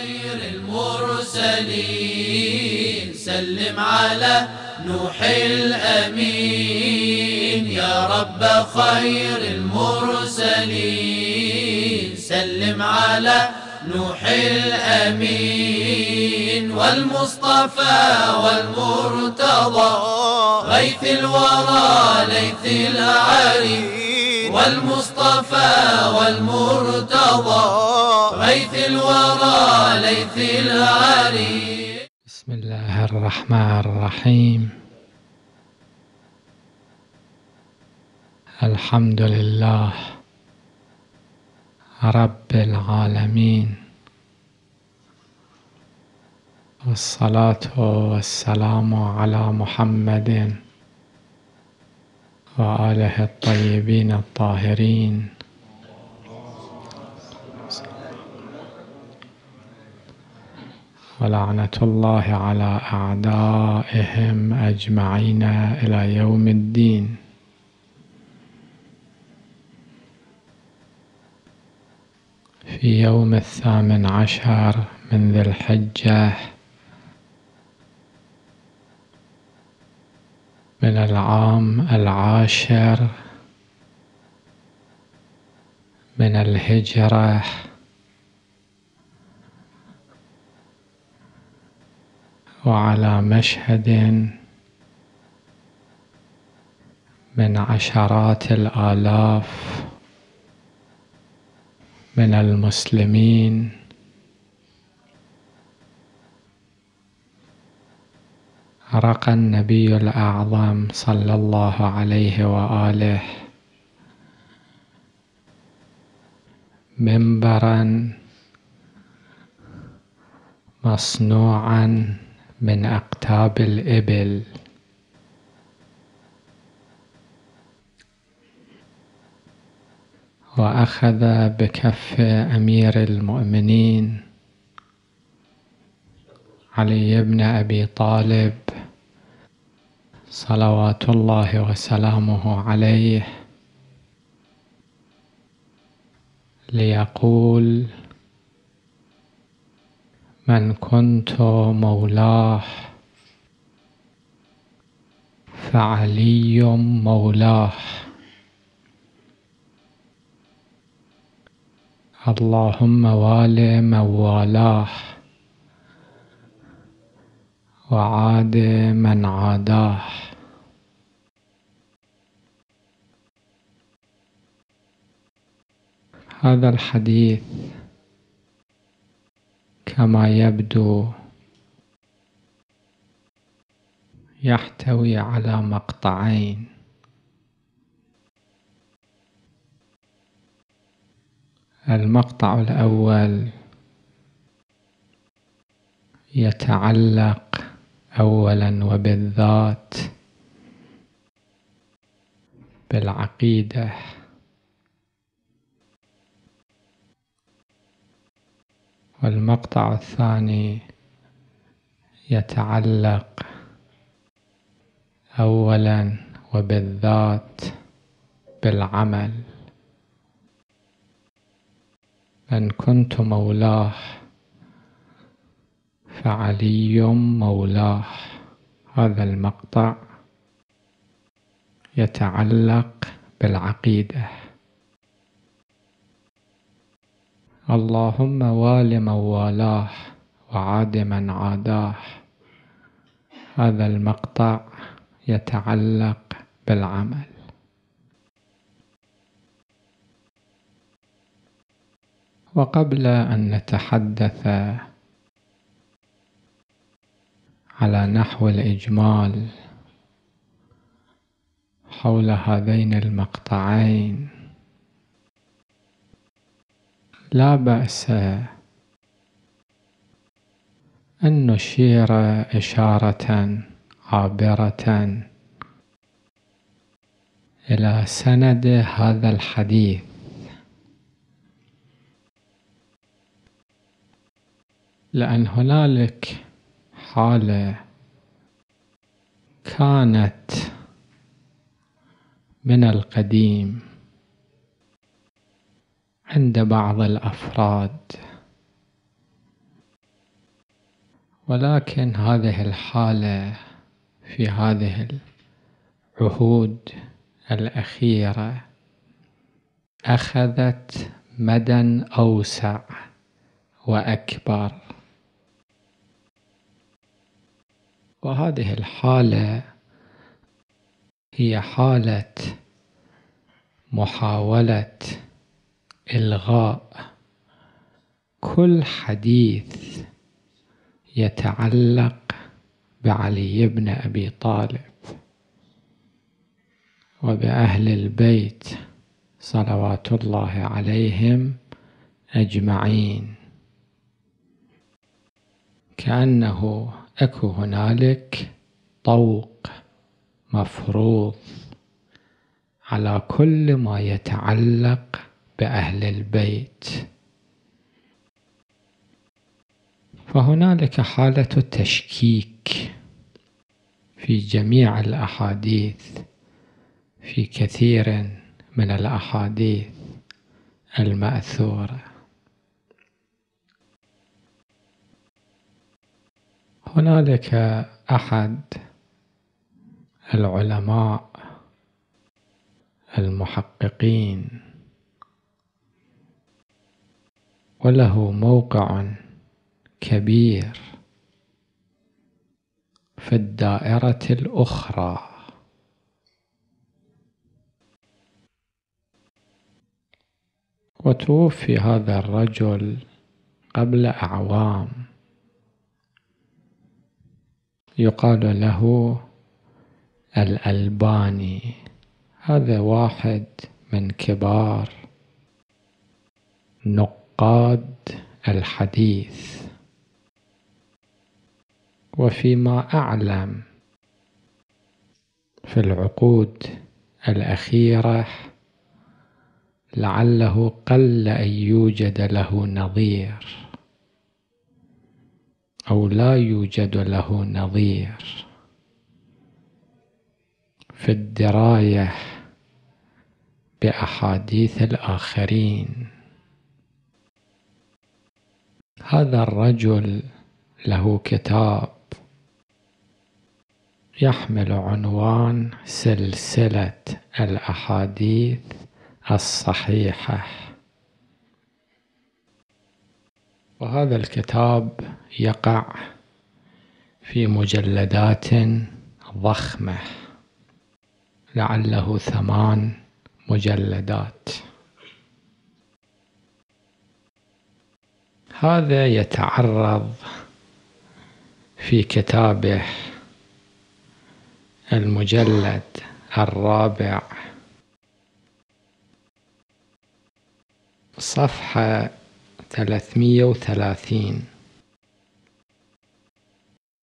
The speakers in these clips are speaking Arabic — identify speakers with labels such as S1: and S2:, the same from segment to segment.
S1: خير المرسلين سلم على نوح الأمين يا رب خير المرسلين سلم على نوح الأمين والمصطفى والمرتضى غيث الورى ليث العريف والمصطفى والمرتضى غيث الورى ليث العري بسم الله الرحمن الرحيم الحمد لله رب العالمين والصلاة والسلام على محمد وآله الطيبين الطاهرين ولعنة الله على أعدائهم أجمعين إلى يوم الدين في يوم الثامن عشر من ذي الحجة من العام العاشر من الهجرة وعلى مشهد من عشرات الآلاف من المسلمين رقى النبي الأعظم صلى الله عليه وآله منبرا مصنوعا من أقتاب الإبل وأخذ بكف أمير المؤمنين علي بن أبي طالب صلوات الله وسلامه عليه ليقول من كنت مولاه فعلي مولاه اللهم وال من والاه وعاد من عاداه هذا الحديث كما يبدو يحتوي على مقطعين المقطع الأول يتعلق اولا وبالذات بالعقيده والمقطع الثاني يتعلق اولا وبالذات بالعمل من كنت مولاه فعلي مولاه هذا المقطع يتعلق بالعقيدة اللهم وال من والاه وعاد من عاداه هذا المقطع يتعلق بالعمل وقبل أن نتحدث على نحو الإجمال حول هذين المقطعين لا بأس أن نشير إشارة عابرة إلى سند هذا الحديث لأن هنالك حالة كانت من القديم عند بعض الأفراد ولكن هذه الحالة في هذه العهود الأخيرة أخذت مدى أوسع وأكبر وهذه الحالة هي حالة محاولة إلغاء كل حديث يتعلق بعلي بن أبي طالب وبأهل البيت صلوات الله عليهم أجمعين كأنه اكو هنالك طوق مفروض على كل ما يتعلق باهل البيت فهنالك حاله التشكيك في جميع الاحاديث في كثير من الاحاديث الماثوره هنالك احد العلماء المحققين وله موقع كبير في الدائره الاخرى وتوفي هذا الرجل قبل اعوام يقال له الألباني هذا واحد من كبار نقاد الحديث وفيما أعلم في العقود الأخيرة لعله قل أن يوجد له نظير أو لا يوجد له نظير في الدراية بأحاديث الآخرين هذا الرجل له كتاب يحمل عنوان سلسلة الأحاديث الصحيحة وهذا الكتاب يقع في مجلدات ضخمة لعله ثمان مجلدات هذا يتعرض في كتابه المجلد الرابع صفحة 330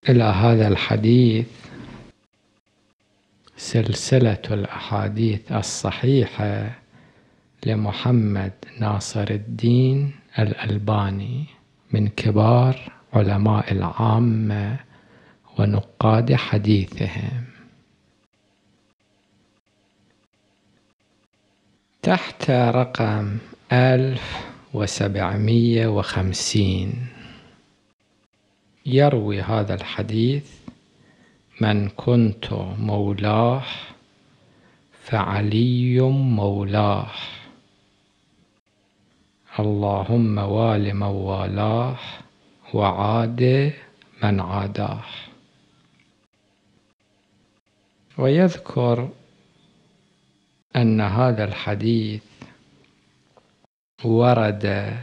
S1: إلى هذا الحديث سلسلة الأحاديث الصحيحة لمحمد ناصر الدين الألباني من كبار علماء العامة ونقاد حديثهم تحت رقم ألف وسبعمية وخمسين يروي هذا الحديث من كنت مولاه فعلي مولاه اللهم وال من والاه وعاد من عاداه ويذكر أن هذا الحديث ورد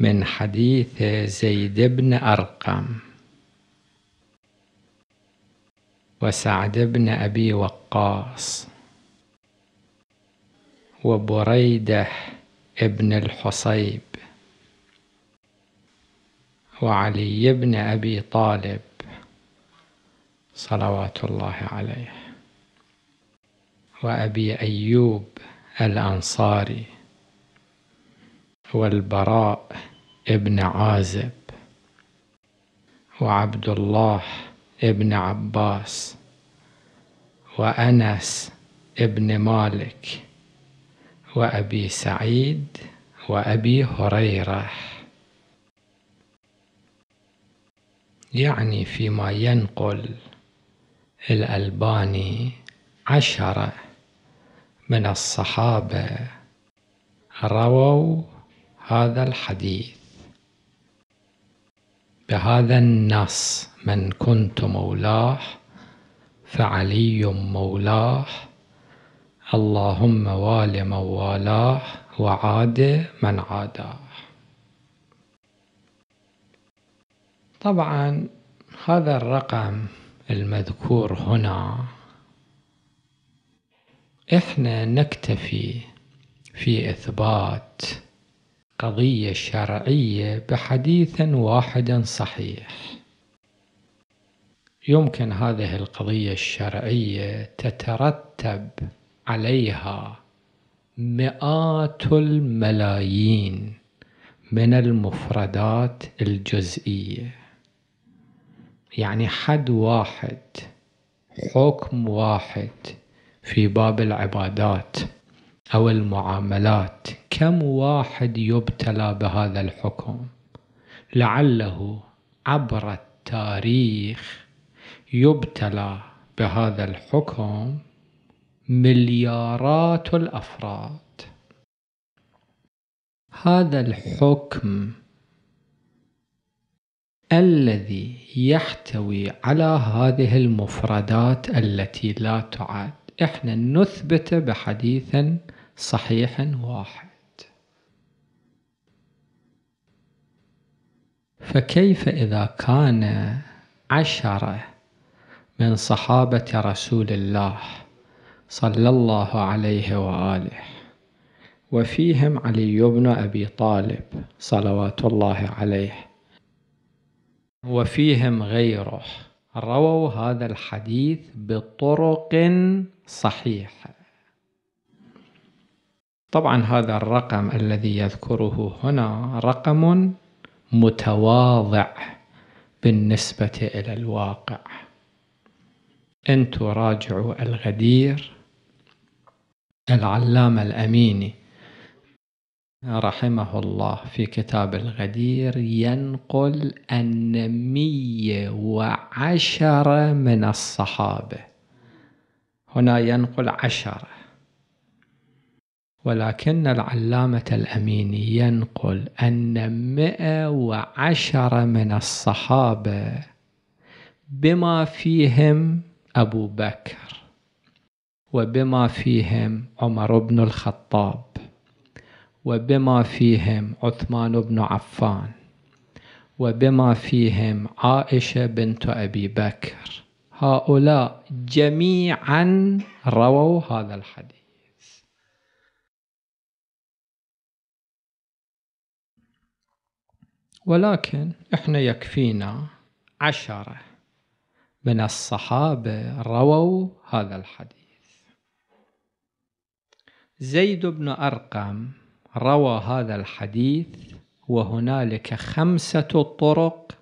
S1: من حديث زيد بن أرقم وسعد بن أبي وقاص وبريده ابن الحصيب وعلي بن أبي طالب صلوات الله عليه وأبي أيوب الأنصاري والبراء ابن عازب وعبد الله ابن عباس وأنس ابن مالك وأبي سعيد وأبي هريرة يعني فيما ينقل الألباني عشرة من الصحابة رووا هذا الحديث بهذا النص من كنت مولاه فعلي مولاه اللهم وال من والاه وعاد من عاداه طبعا هذا الرقم المذكور هنا احنا نكتفي في اثبات القضية الشرعية بحديث واحد صحيح يمكن هذه القضية الشرعية تترتب عليها مئات الملايين من المفردات الجزئية يعني حد واحد حكم واحد في باب العبادات أو المعاملات كم واحد يبتلى بهذا الحكم لعله عبر التاريخ يبتلى بهذا الحكم مليارات الافراد هذا الحكم الذي يحتوي على هذه المفردات التي لا تعد احنا نثبت بحديث صحيح واحد فكيف إذا كان عشرة من صحابة رسول الله صلى الله عليه وآله وفيهم علي بن أبي طالب صلوات الله عليه وفيهم غيره رووا هذا الحديث بطرق صحيحة طبعا هذا الرقم الذي يذكره هنا رقم متواضع بالنسبة إلى الواقع إن تراجعوا الغدير العلامة الأميني رحمه الله في كتاب الغدير ينقل أن مية وعشرة من الصحابة هنا ينقل عشرة ولكن العلامة الأمين ينقل أن 110 من الصحابة بما فيهم أبو بكر وبما فيهم عمر بن الخطاب وبما فيهم عثمان بن عفان وبما فيهم عائشة بنت أبي بكر هؤلاء جميعا رووا هذا الحديث ولكن احنا يكفينا عشرة من الصحابة رووا هذا الحديث زيد بن أرقم روى هذا الحديث وهنالك خمسة طرق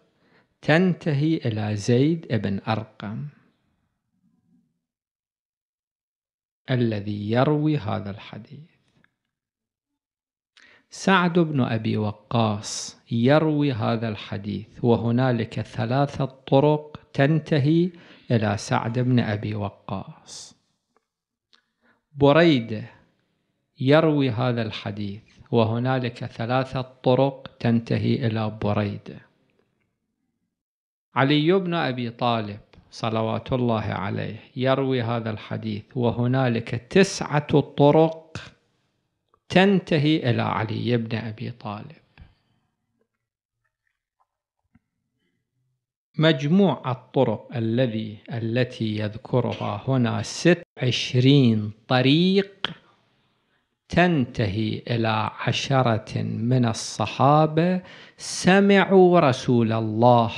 S1: تنتهي إلى زيد بن أرقم الذي يروي هذا الحديث سعد بن أبي وقاص يروي هذا الحديث وهنالك ثلاثة طرق تنتهي إلى سعد بن أبي وقاص بريدة يروي هذا الحديث وهنالك ثلاثة طرق تنتهي إلى بريدة علي بن أبي طالب صلوات الله عليه يروي هذا الحديث وهنالك تسعة طرق تنتهي إلى علي بن أبي طالب مجموع الطرق الذي التي يذكرها هنا ست عشرين طريق تنتهي إلى عشرة من الصحابة سمعوا رسول الله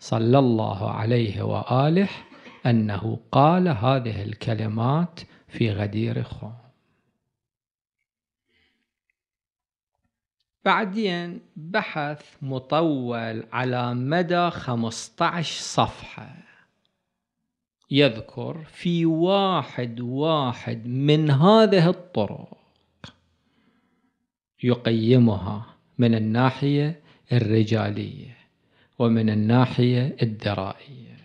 S1: صلى الله عليه وآله أنه قال هذه الكلمات في غدير خون بعدين بحث مطول على مدى 15 صفحة يذكر في واحد واحد من هذه الطرق يقيمها من الناحية الرجالية ومن الناحية الدرائية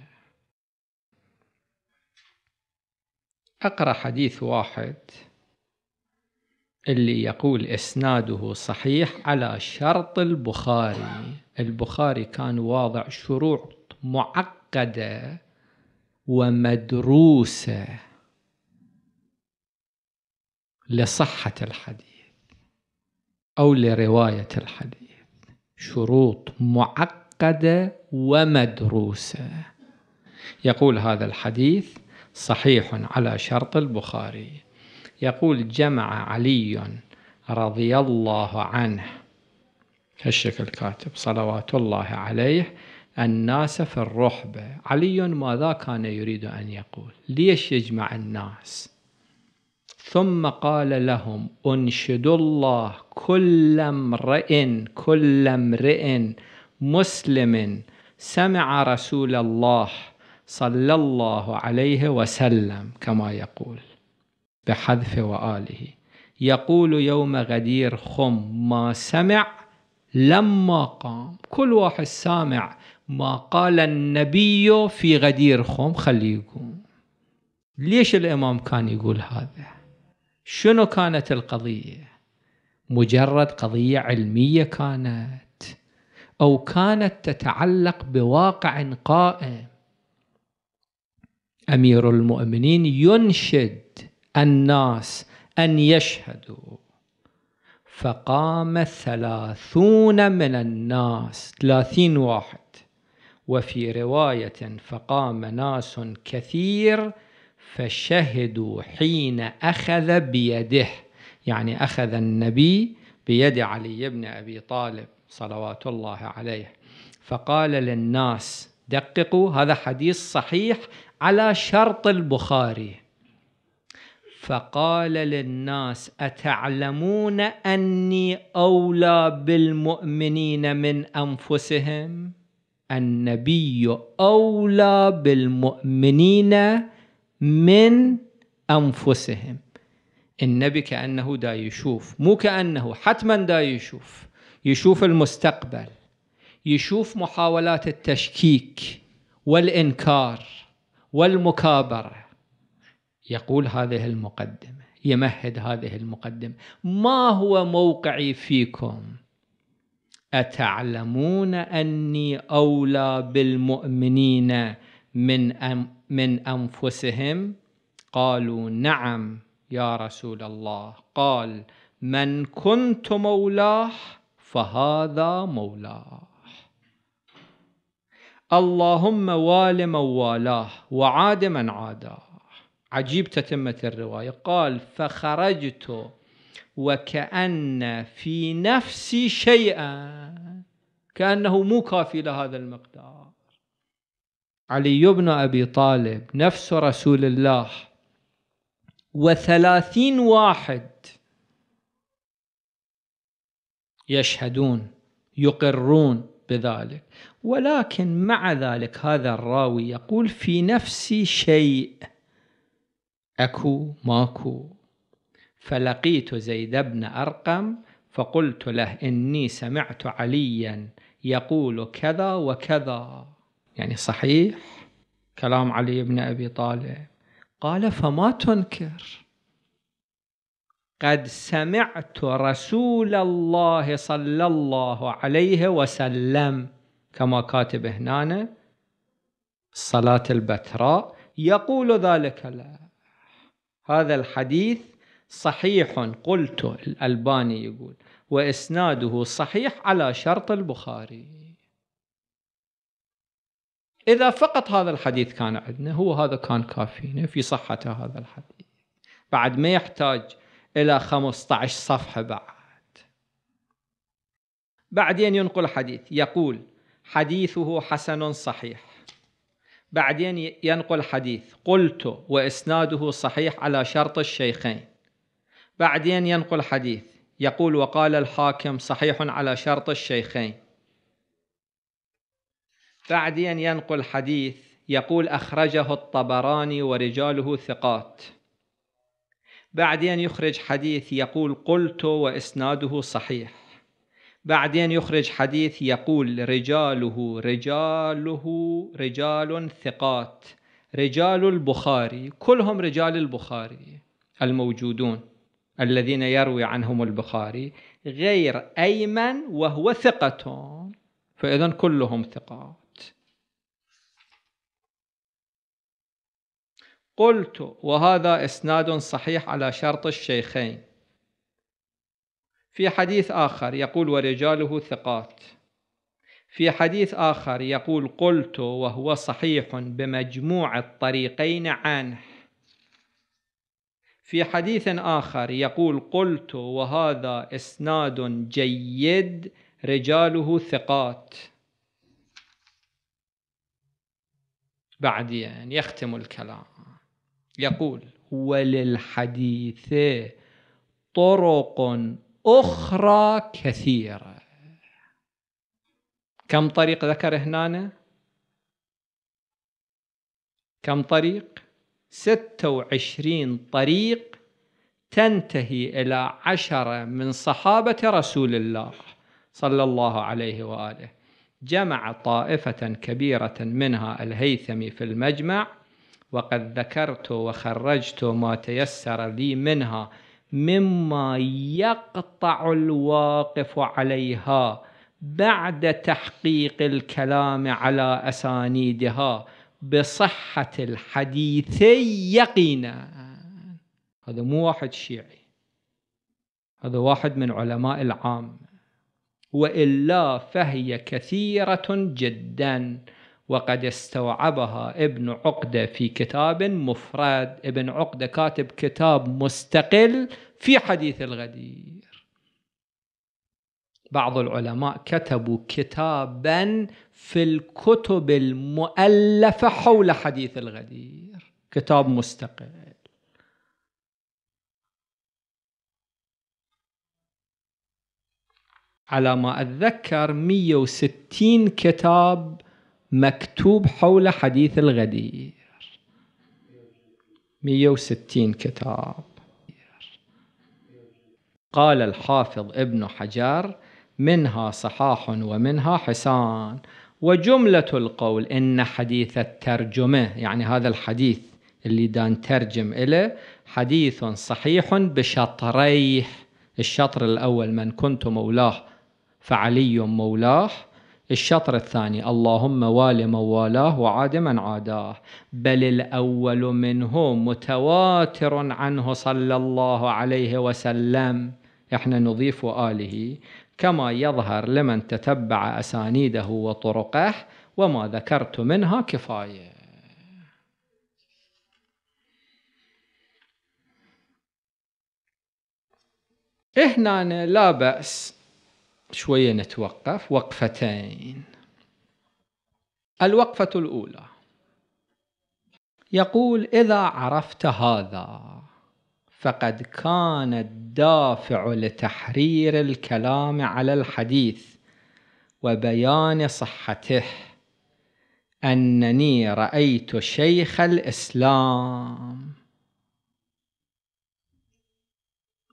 S1: أقرأ حديث واحد اللي يقول إسناده صحيح على شرط البخاري البخاري كان واضع شروط معقدة ومدروسة لصحة الحديث أو لرواية الحديث شروط معقدة ومدروسة يقول هذا الحديث صحيح على شرط البخاري يقول جمع علي رضي الله عنه هالشكل كاتب صلوات الله عليه الناس في الرحبة علي ماذا كان يريد أن يقول ليش يجمع الناس ثم قال لهم انشدوا الله كل امرئ كل امرئ مسلم سمع رسول الله صلى الله عليه وسلم كما يقول بحذف وآله يقول يوم غدير خم ما سمع لما قام كل واحد سامع ما قال النبي في غدير خم خليه يقوم ليش الإمام كان يقول هذا شنو كانت القضية مجرد قضية علمية كانت أو كانت تتعلق بواقع قائم أمير المؤمنين ينشد الناس أن يشهدوا فقام ثلاثون من الناس ثلاثين واحد وفي رواية فقام ناس كثير فشهدوا حين أخذ بيده يعني أخذ النبي بيد علي بن أبي طالب صلوات الله عليه فقال للناس دققوا هذا حديث صحيح على شرط البخاري فقال للناس أتعلمون أني أولى بالمؤمنين من أنفسهم النبي أولى بالمؤمنين من أنفسهم النبي كأنه دا يشوف مو كأنه حتما دا يشوف يشوف المستقبل يشوف محاولات التشكيك والإنكار والمكابرة يقول هذه المقدمة يمهد هذه المقدمة ما هو موقعي فيكم أتعلمون أني أولى بالمؤمنين من أم من أنفسهم قالوا نعم يا رسول الله قال من كنت مولاه فهذا مولاه اللهم وال من والاه وعاد من عاداه عجيب تتمة الرواية قال فخرجت وكأن في نفسي شيئا كأنه مو كافي لهذا المقدار علي بن أبي طالب نفس رسول الله وثلاثين واحد يشهدون يقرون بذلك ولكن مع ذلك هذا الراوي يقول في نفسي شيء أكو ماكو فلقيت زيد بن أرقم فقلت له إني سمعت عليا يقول كذا وكذا يعني صحيح كلام علي بن أبي طالب قال فما تنكر قد سمعت رسول الله صلى الله عليه وسلم كما كاتب هنا صلاة البتراء يقول ذلك له هذا الحديث صحيح قلت الألباني يقول وإسناده صحيح على شرط البخاري إذا فقط هذا الحديث كان عندنا هو هذا كان كافينا في صحة هذا الحديث بعد ما يحتاج إلى 15 صفحة بعد بعدين ينقل حديث يقول حديثه حسن صحيح بعدين ينقل حديث قلت وإسناده صحيح على شرط الشيخين بعدين ينقل حديث يقول وقال الحاكم صحيح على شرط الشيخين بعدين ينقل حديث يقول أخرجه الطبراني ورجاله ثقات بعدين يخرج حديث يقول قلت وإسناده صحيح بعدين يخرج حديث يقول رجاله رجاله رجال ثقات رجال البخاري كلهم رجال البخاري الموجودون الذين يروي عنهم البخاري غير أيمن وهو ثقة فإذا كلهم ثقات قلت وهذا إسناد صحيح على شرط الشيخين في حديث آخر يقول ورجاله ثقات في حديث آخر يقول قلت وهو صحيح بمجموع الطريقين عنه في حديث آخر يقول قلت وهذا إسناد جيد رجاله ثقات بعدين يعني يختم الكلام يقول وللحديث طرق أخرى كثيرة كم طريق ذكر هنا كم طريق ستة وعشرين طريق تنتهي إلى عشرة من صحابة رسول الله صلى الله عليه وآله جمع طائفة كبيرة منها الهيثمي في المجمع وقد ذكرت وخرجت ما تيسر لي منها مما يقطع الواقف عليها بعد تحقيق الكلام على أسانيدها بصحة الحديث يقينا هذا مو واحد شيعي هذا واحد من علماء العام وإلا فهي كثيرة جداً وقد استوعبها ابن عقدة في كتاب مفرد ابن عقدة كاتب كتاب مستقل في حديث الغدير بعض العلماء كتبوا كتابا في الكتب المؤلفة حول حديث الغدير كتاب مستقل على ما أتذكر 160 كتاب مكتوب حول حديث الغدير 160 كتاب قال الحافظ ابن حجر منها صحاح ومنها حسان وجملة القول إن حديث الترجمة يعني هذا الحديث اللي دان ترجم إله حديث صحيح بشطريه الشطر الأول من كنت مولاه فعلي مولاه الشطر الثاني اللهم وال من والاه وعاد من عاداه بل الأول منه متواتر عنه صلى الله عليه وسلم احنا نضيف آله كما يظهر لمن تتبع أسانيده وطرقه وما ذكرت منها كفاية هنا لا بأس شوية نتوقف وقفتين الوقفة الأولى يقول إذا عرفت هذا فقد كان الدافع لتحرير الكلام على الحديث وبيان صحته أنني رأيت شيخ الإسلام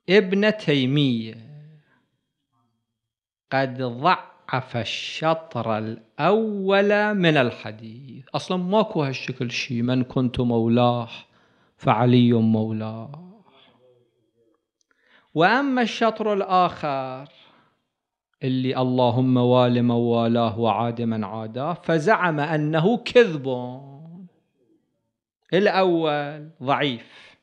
S1: ابن تيمية قد ضعف الشطر الأول من الحديث أصلا ماكو هالشكل شيء من كنت مولاه فعلي مولاه وأما الشطر الآخر اللي اللهم وال من والاه وعاد من عاداه فزعم أنه كذب الأول ضعيف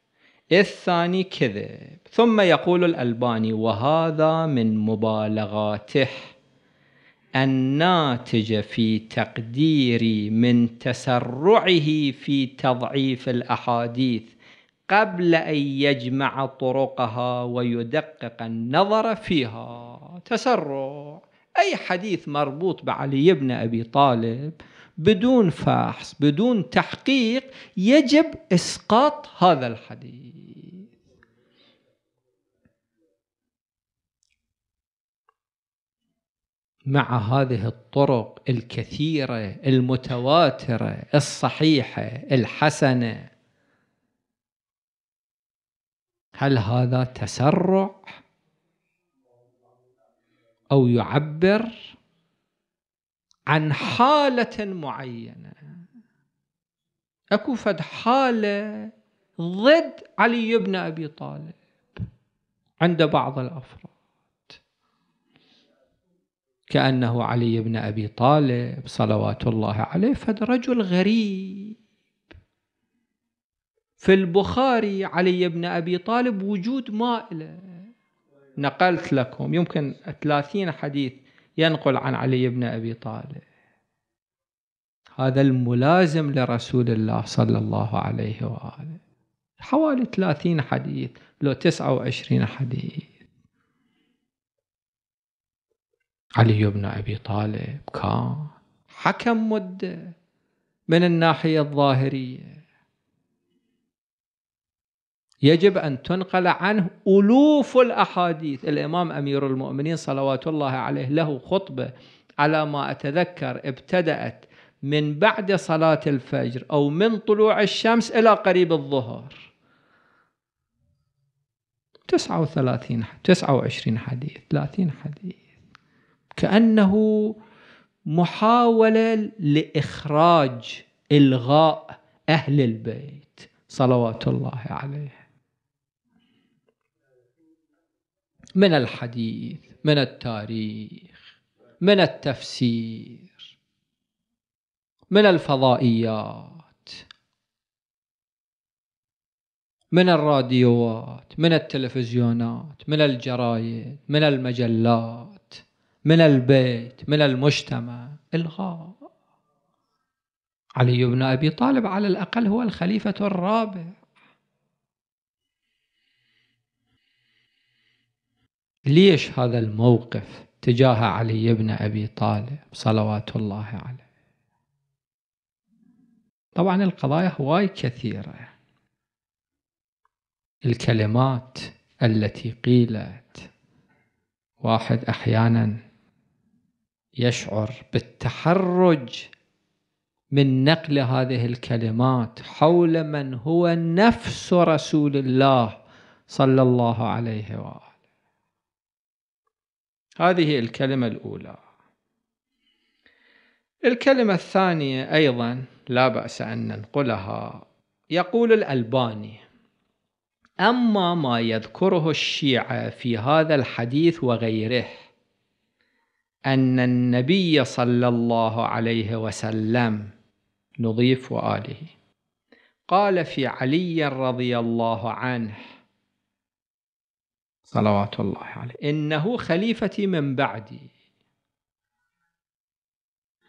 S1: الثاني كذب ثم يقول الألباني وهذا من مبالغاته الناتج في تقديري من تسرعه في تضعيف الأحاديث قبل أن يجمع طرقها ويدقق النظر فيها تسرع أي حديث مربوط بعلي بن أبي طالب بدون فحص بدون تحقيق يجب إسقاط هذا الحديث مع هذه الطرق الكثيره المتواتره الصحيحه الحسنه هل هذا تسرع او يعبر عن حاله معينه اكو فد حاله ضد علي بن ابي طالب عند بعض الافراد كأنه علي بن أبي طالب صلوات الله عليه فالرجل غريب في البخاري علي بن أبي طالب وجود ما له نقلت لكم يمكن ثلاثين حديث ينقل عن علي بن أبي طالب هذا الملازم لرسول الله صلى الله عليه وآله حوالي 30 حديث لو 29 حديث علي بن أبي طالب كان حكم مدة من الناحية الظاهرية يجب أن تنقل عنه ألوف الأحاديث الإمام أمير المؤمنين صلوات الله عليه له خطبة على ما أتذكر ابتدأت من بعد صلاة الفجر أو من طلوع الشمس إلى قريب الظهر 39 29 حديث 30 حديث كأنه محاولة لإخراج إلغاء أهل البيت صلوات الله عليه من الحديث من التاريخ من التفسير من الفضائيات من الراديوات من التلفزيونات من الجرايد من المجلات من البيت من المجتمع الغاء علي بن أبي طالب على الأقل هو الخليفة الرابع ليش هذا الموقف تجاه علي بن أبي طالب صلوات الله عليه طبعا القضايا هواي كثيرة الكلمات التي قيلت واحد أحيانا يشعر بالتحرج من نقل هذه الكلمات حول من هو نفس رسول الله صلى الله عليه واله هذه الكلمه الاولى الكلمه الثانيه ايضا لا باس ان ننقلها يقول الالباني اما ما يذكره الشيعه في هذا الحديث وغيره أن النبي صلى الله عليه وسلم نضيف وآله قال في علي رضي الله عنه صلوات الله عليه إنه خليفتي من بعدي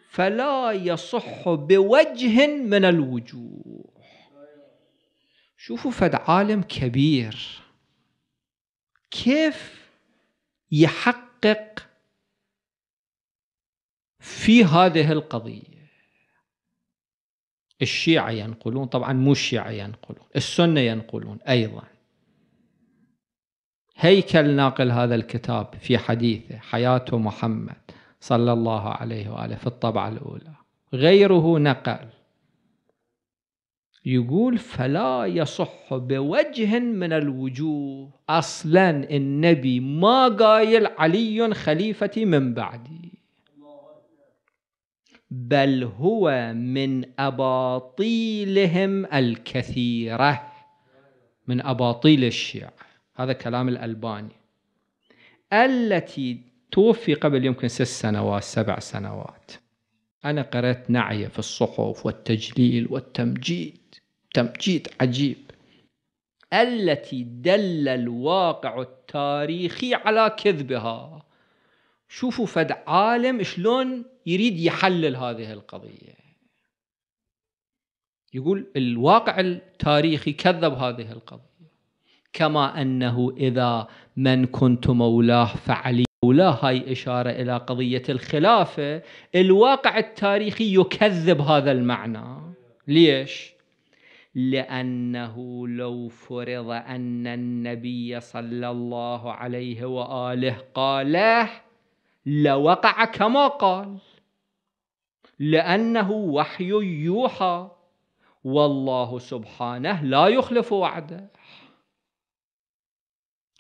S1: فلا يصح بوجه من الوجوه شوفوا فد عالم كبير كيف يحقق في هذه القضية الشيعة ينقلون طبعا مو الشيعة ينقلون السنة ينقلون أيضا هيكل ناقل هذا الكتاب في حديثه حياة محمد صلى الله عليه وآله في الطبعة الأولى غيره نقل يقول فلا يصح بوجه من الوجوه أصلا النبي ما قايل علي خليفتي من بعدي بل هو من أباطيلهم الكثيرة من أباطيل الشيعة هذا كلام الألباني التي توفي قبل يمكن ست سنوات سبع سنوات أنا قرأت نعية في الصحف والتجليل والتمجيد تمجيد عجيب التي دل الواقع التاريخي على كذبها شوفوا فد عالم شلون يريد يحلل هذه القضيه يقول الواقع التاريخي كذب هذه القضيه كما انه اذا من كنت مولاه فعلي مولاه هاي اشاره الى قضيه الخلافه الواقع التاريخي يكذب هذا المعنى ليش لانه لو فرض ان النبي صلى الله عليه واله قاله لوقع كما قال لأنه وحي يوحى والله سبحانه لا يخلف وعده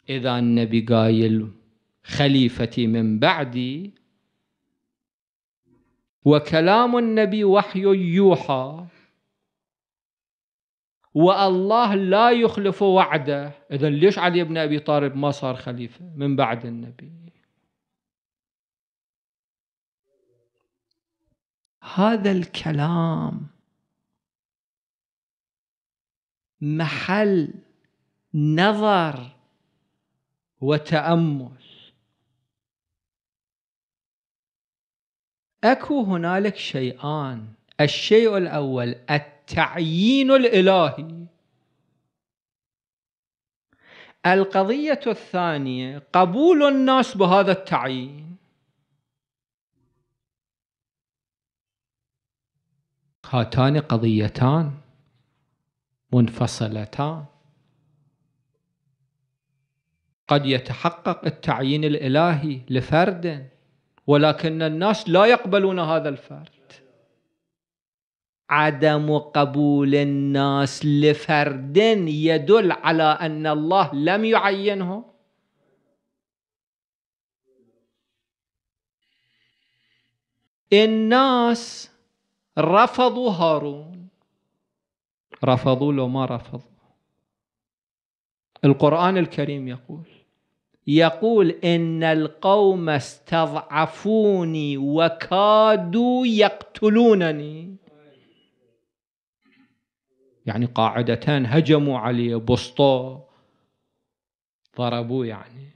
S1: إذا النبي قايل خليفتي من بعدي وكلام النبي وحي يوحى والله لا يخلف وعده إذا ليش علي بن أبي طالب ما صار خليفة من بعد النبي هذا الكلام محل نظر وتامل اكو هنالك شيئان الشيء الاول التعيين الالهي القضيه الثانيه قبول الناس بهذا التعيين هاتان قضيتان منفصلتان قد يتحقق التعيين الالهي لفرد ولكن الناس لا يقبلون هذا الفرد عدم قبول الناس لفرد يدل على ان الله لم يعينه الناس رفضوا هارون رفضوا لو ما رفضوا القرآن الكريم يقول يقول إن القوم استضعفوني وكادوا يقتلونني يعني قاعدتان هجموا علي بسطو ضربوه يعني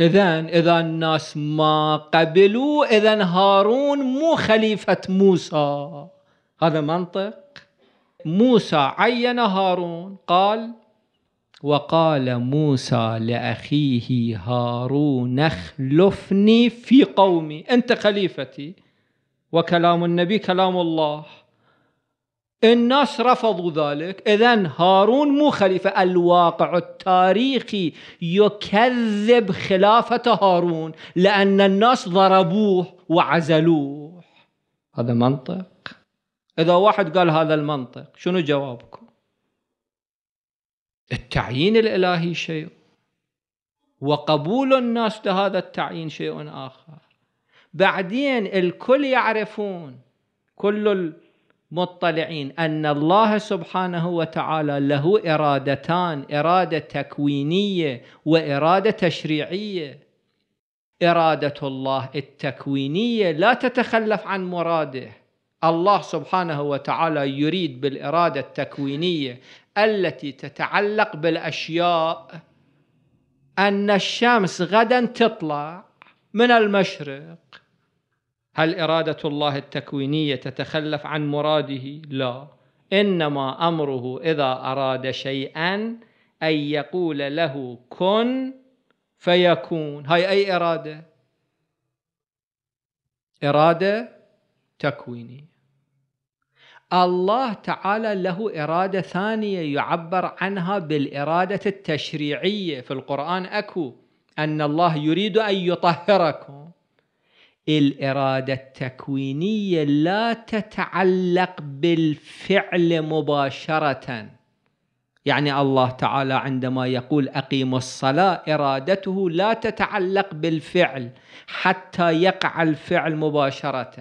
S1: اذا اذا الناس ما قبلوا اذا هارون مو خليفه موسى هذا منطق موسى عين هارون قال وقال موسى لاخيه هارون اخلفني في قومي انت خليفتي وكلام النبي كلام الله الناس رفضوا ذلك إذا هارون مو خليفة الواقع التاريخي يكذب خلافة هارون لأن الناس ضربوه وعزلوه هذا منطق إذا واحد قال هذا المنطق شنو جوابكم التعيين الإلهي شيء وقبول الناس لهذا التعيين شيء آخر بعدين الكل يعرفون كل مطلعين أن الله سبحانه وتعالى له إرادتان إرادة تكوينية وإرادة تشريعية إرادة الله التكوينية لا تتخلف عن مراده الله سبحانه وتعالى يريد بالإرادة التكوينية التي تتعلق بالأشياء أن الشمس غدا تطلع من المشرق هل إرادة الله التكوينية تتخلف عن مراده؟ لا إنما أمره إذا أراد شيئا أن يقول له كن فيكون هاي أي إرادة؟ إرادة تكوينية الله تعالى له إرادة ثانية يعبر عنها بالإرادة التشريعية في القرآن أكو أن الله يريد أن يطهركم الإرادة التكوينية لا تتعلق بالفعل مباشرة يعني الله تعالى عندما يقول أقيموا الصلاة إرادته لا تتعلق بالفعل حتى يقع الفعل مباشرة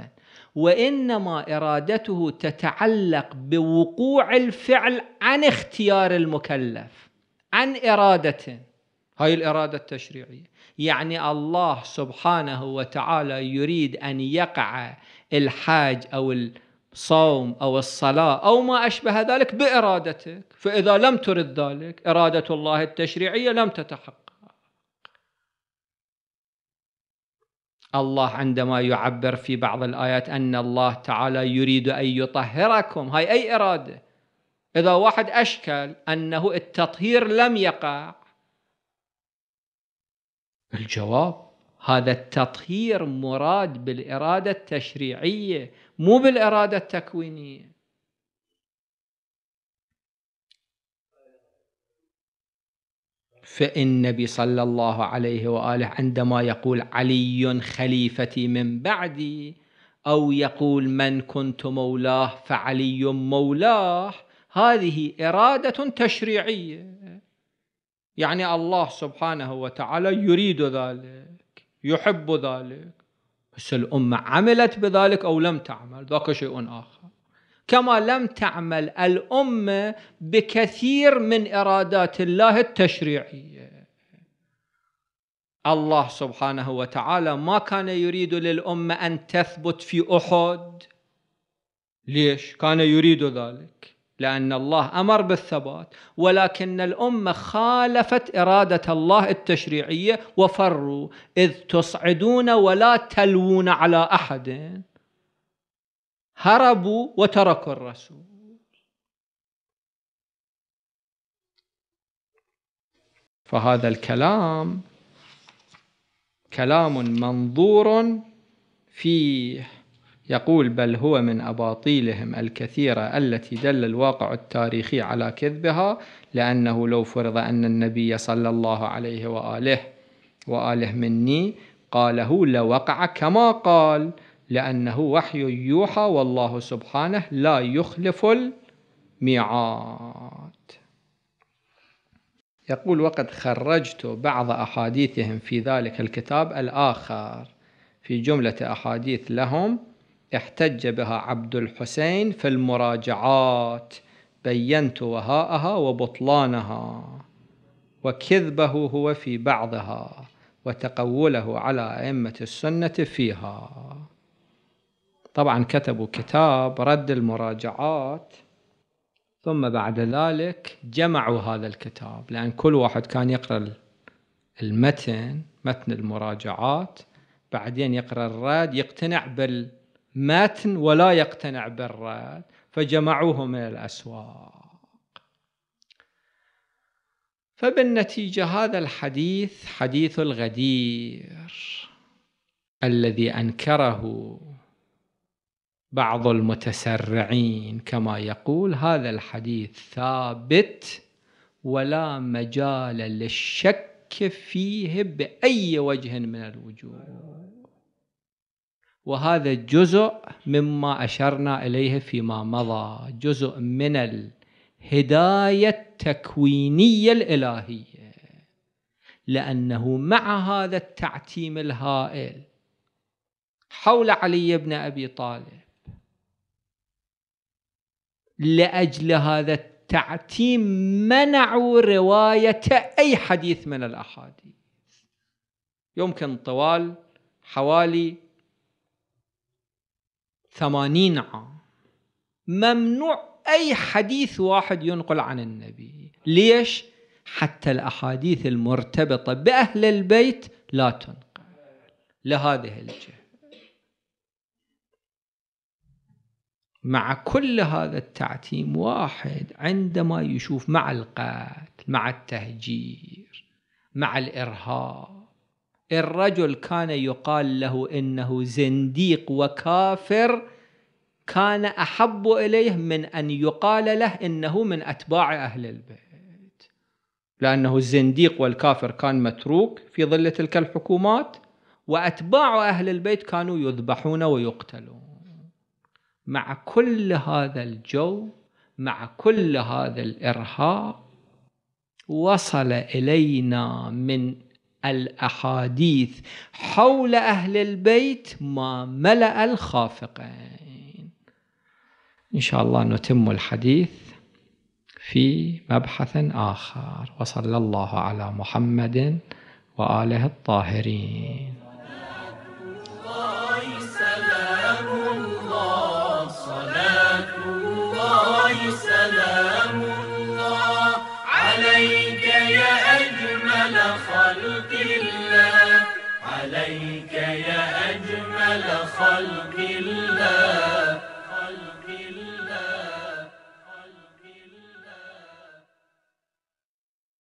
S1: وإنما إرادته تتعلق بوقوع الفعل عن اختيار المكلف عن إرادة هاي الإرادة التشريعية يعني الله سبحانه وتعالى يريد أن يقع الحاج أو الصوم أو الصلاة أو ما أشبه ذلك بإرادتك فإذا لم ترد ذلك إرادة الله التشريعية لم تتحقق الله عندما يعبر في بعض الآيات أن الله تعالى يريد أن يطهركم هاي أي إرادة إذا واحد أشكل أنه التطهير لم يقع الجواب هذا التطهير مراد بالإرادة التشريعية مو بالإرادة التكوينية فإن النبي صلى الله عليه وآله عندما يقول علي خليفتي من بعدي أو يقول من كنت مولاه فعلي مولاه هذه إرادة تشريعية يعني الله سبحانه وتعالى يريد ذلك يحب ذلك بس الأمة عملت بذلك أو لم تعمل ذاك شيء آخر كما لم تعمل الأمة بكثير من إرادات الله التشريعية الله سبحانه وتعالى ما كان يريد للأمة أن تثبت في أحد ليش؟ كان يريد ذلك لأن الله أمر بالثبات ولكن الأمة خالفت إرادة الله التشريعية وفروا إذ تصعدون ولا تلوون على أحد هربوا وتركوا الرسول فهذا الكلام كلام منظور فيه يقول بل هو من أباطيلهم الكثيرة التي دل الواقع التاريخي على كذبها لأنه لو فرض أن النبي صلى الله عليه وآله وآله مني قاله لوقع كما قال لأنه وحي يوحى والله سبحانه لا يخلف الميعاد يقول وقد خرجت بعض أحاديثهم في ذلك الكتاب الآخر في جملة أحاديث لهم احتج بها عبد الحسين في المراجعات بينت وهاءها وبطلانها وكذبه هو في بعضها وتقوله على أئمة السنة فيها طبعا كتبوا كتاب رد المراجعات ثم بعد ذلك جمعوا هذا الكتاب لأن كل واحد كان يقرأ المتن متن المراجعات بعدين يقرأ الرد يقتنع بال متن ولا يقتنع بالرد فجمعوه من الأسواق فبالنتيجة هذا الحديث حديث الغدير الذي أنكره بعض المتسرعين كما يقول هذا الحديث ثابت ولا مجال للشك فيه بأي وجه من الوجوه وهذا جزء مما أشرنا إليه فيما مضى جزء من الهداية التكوينية الإلهية لأنه مع هذا التعتيم الهائل حول علي بن أبي طالب لأجل هذا التعتيم منعوا رواية أي حديث من الأحاديث يمكن طوال حوالي ثمانين عام ممنوع أي حديث واحد ينقل عن النبي ليش؟ حتى الأحاديث المرتبطة بأهل البيت لا تنقل لهذه الجهة مع كل هذا التعتيم واحد عندما يشوف مع القتل مع التهجير مع الإرهاب الرجل كان يقال له انه زنديق وكافر كان احب اليه من ان يقال له انه من اتباع اهل البيت لانه الزنديق والكافر كان متروك في ظل تلك الحكومات واتباع اهل البيت كانوا يذبحون ويقتلون مع كل هذا الجو مع كل هذا الارهاب وصل الينا من الأحاديث حول أهل البيت ما ملأ الخافقين إن شاء الله نتم الحديث في مبحث آخر وصلى الله على محمد وآله الطاهرين